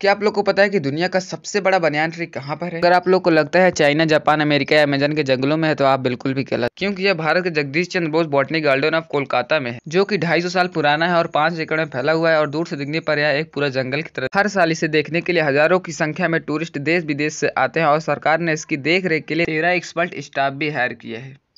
क्या आप लोग को पता है कि दुनिया का सबसे बड़ा बनियान ट्री कहाँ पर है अगर आप लोग को लगता है चाइना जापान अमेरिका या अमेजन के जंगलों में है तो आप बिल्कुल भी गलत क्योंकि यह भारत के Jagdish Chandra Bose botany garden of Kolkata में है जो कि 250 साल पुराना है और पांच एकड़ में फैला हुआ है और दूर से दिखने पर यह एक पूरा जंगल की तरह हर साल इसे देखने के लिए हजारों की संख्या में टूरिस्ट देश विदेश से आते हैं और सरकार ने इसकी देख के लिए तेरह एक्सपर्ट स्टाफ भी हायर किया है